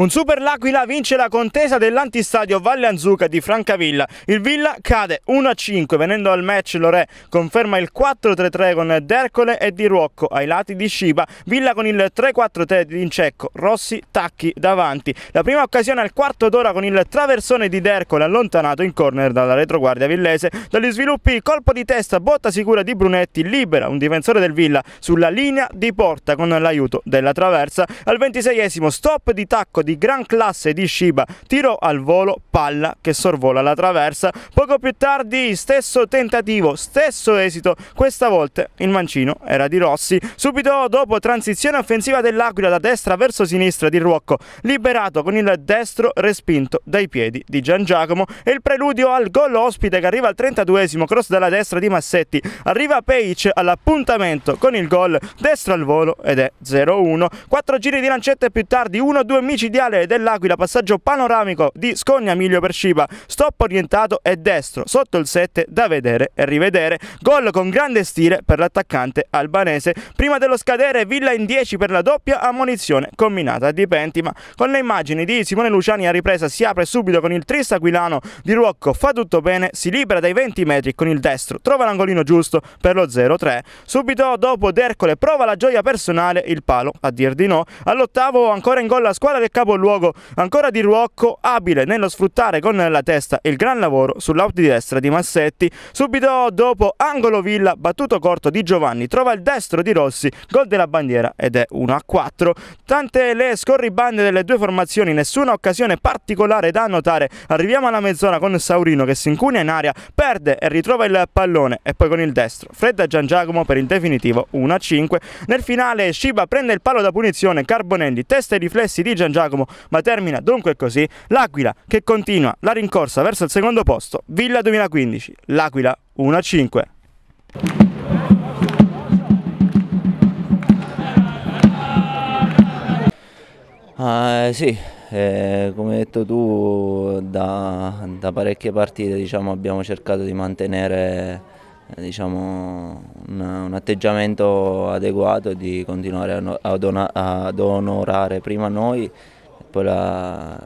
Un Super L'Aquila vince la contesa dell'antistadio Valle Anzuca di Francavilla. Il Villa cade 1-5, venendo al match Lorè conferma il 4-3-3 con D'Ercole e Di Ruocco ai lati di Sciba. Villa con il 3-4-3 di Incecco, Rossi, Tacchi davanti. La prima occasione al quarto d'ora con il traversone di D'Ercole allontanato in corner dalla retroguardia villese. Dagli sviluppi colpo di testa, botta sicura di Brunetti, libera un difensore del Villa sulla linea di porta con l'aiuto della traversa. Al ventiseiesimo stop di tacco di di gran classe di Shiba, tiro al volo, palla che sorvola la traversa. Poco più tardi stesso tentativo, stesso esito, questa volta il mancino era di Rossi. Subito dopo transizione offensiva dell'Aquila da destra verso sinistra di Ruocco, liberato con il destro respinto dai piedi di Gian Giacomo e il preludio al gol ospite che arriva al 32esimo cross dalla destra di Massetti. Arriva Page all'appuntamento con il gol destro al volo ed è 0-1. Quattro giri di lancette più tardi, 1-2 amici di Viale dell'Aquila, passaggio panoramico di Scogna Miglio per Scipa, stop orientato e destro, sotto il 7 da vedere e rivedere, gol con grande stile per l'attaccante albanese, prima dello scadere Villa in 10 per la doppia ammonizione combinata di Pentima, con le immagini di Simone Luciani a ripresa si apre subito con il triste aquilano di Ruocco, fa tutto bene, si libera dai 20 metri con il destro, trova l'angolino giusto per lo 0-3, subito dopo D'Ercole prova la gioia personale, il palo a dir di no, all'ottavo ancora in gol la squadra del capoluogo ancora di Ruocco, abile nello sfruttare con la testa il gran lavoro sull'out di destra di Massetti. Subito dopo angolo Villa, battuto corto di Giovanni, trova il destro di Rossi, gol della bandiera ed è 1 a 4. Tante le scorribande delle due formazioni, nessuna occasione particolare da annotare. Arriviamo alla mezz'ora con Saurino che si incunea in aria, perde e ritrova il pallone e poi con il destro. Fredda Gian Giacomo per il definitivo 1 a 5. Nel finale Sciba prende il palo da punizione, Carbonelli testa e riflessi di Gian Giacomo Giacomo, ma termina dunque così l'Aquila che continua la rincorsa verso il secondo posto, Villa 2015, l'Aquila 1-5. Uh, ah, eh, sì, eh, come hai detto tu, da, da parecchie partite diciamo, abbiamo cercato di mantenere eh, diciamo, un, un, atteggiamento adeguato e di continuare a, ad, onorare prima noi poi la,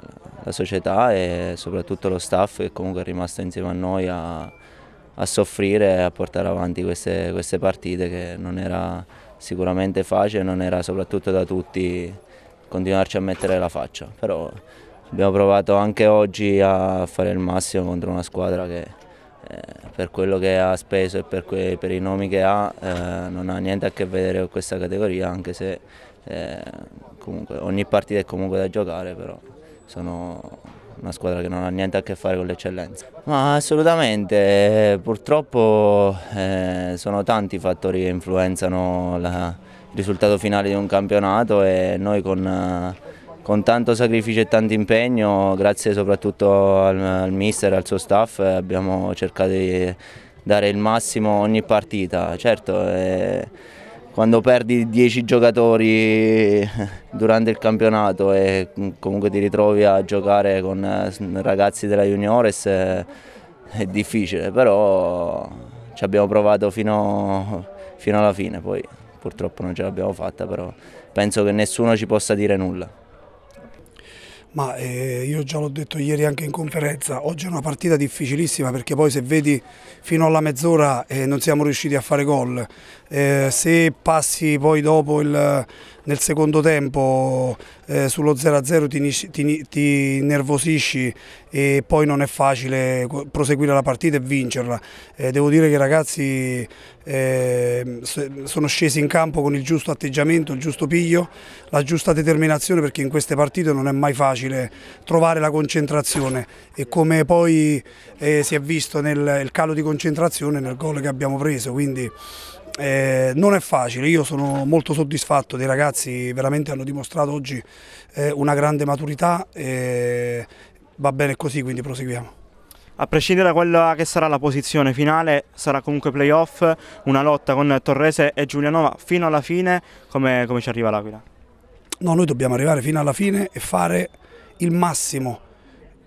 la, società e soprattutto lo staff che comunque è rimasto insieme a noi a, a soffrire e a portare avanti queste, queste, partite che non era sicuramente facile, non era soprattutto da tutti continuarci a mettere la faccia, però abbiamo provato anche oggi a fare il massimo contro una squadra che eh, per quello che ha speso e per, per i nomi che ha eh, non ha niente a che vedere con questa categoria anche se eh, comunque, ogni partita è comunque da giocare, però sono una squadra che non ha niente a che fare con l'eccellenza. Ma assolutamente, eh, purtroppo eh, sono tanti i fattori che influenzano la, il risultato finale di un campionato e noi con, eh, con tanto sacrificio e tanto impegno, grazie soprattutto al, al mister e al suo staff, eh, abbiamo cercato di dare il massimo ogni partita. Certo, eh, quando perdi 10 giocatori eh, durante il campionato e mm, comunque ti ritrovi a giocare con eh, ragazzi della Juniores è, eh, è difficile, però ci abbiamo provato fino, fino alla fine, poi purtroppo non ce l'abbiamo fatta, però penso che nessuno ci possa dire nulla ma eh, io già l'ho detto ieri anche in conferenza, oggi è una partita difficilissima perché poi se vedi fino alla mezz'ora eh, non siamo riusciti a fare gol, eh, se passi poi dopo il nel secondo tempo eh, sullo 0-0 ti, ti, ti, nervosisci e poi non è facile proseguire la partita e vincerla. Eh, devo dire che i ragazzi eh, sono scesi in campo con il giusto atteggiamento, il giusto piglio, la giusta determinazione perché in queste partite non è mai facile trovare la concentrazione e come poi eh, si è visto nel calo di concentrazione nel gol che abbiamo preso. Quindi eh, non è facile, io sono molto soddisfatto dei ragazzi, veramente hanno dimostrato oggi eh, una grande maturità e va bene così, quindi proseguiamo. A prescindere da quella che sarà la posizione finale, sarà comunque playoff, una lotta con Torrese e Giulianova fino alla fine, come, come ci arriva l'Aquila? No, noi dobbiamo arrivare fino alla fine e fare il massimo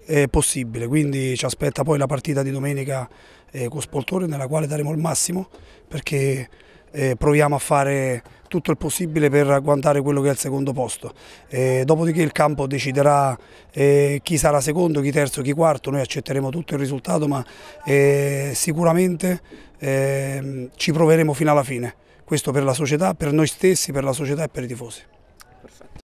eh, possibile, quindi ci aspetta poi la partita di domenica eh, con Spoltore nella quale daremo il massimo perché eh, proviamo a fare tutto il possibile per agguantare quello che è il secondo posto. Eh, dopodiché il campo deciderà eh, chi sarà secondo, chi terzo, chi quarto, noi accetteremo tutto il risultato ma eh, sicuramente ehm, ci proveremo fino alla fine, questo per la società, per noi stessi, per la società e per i tifosi.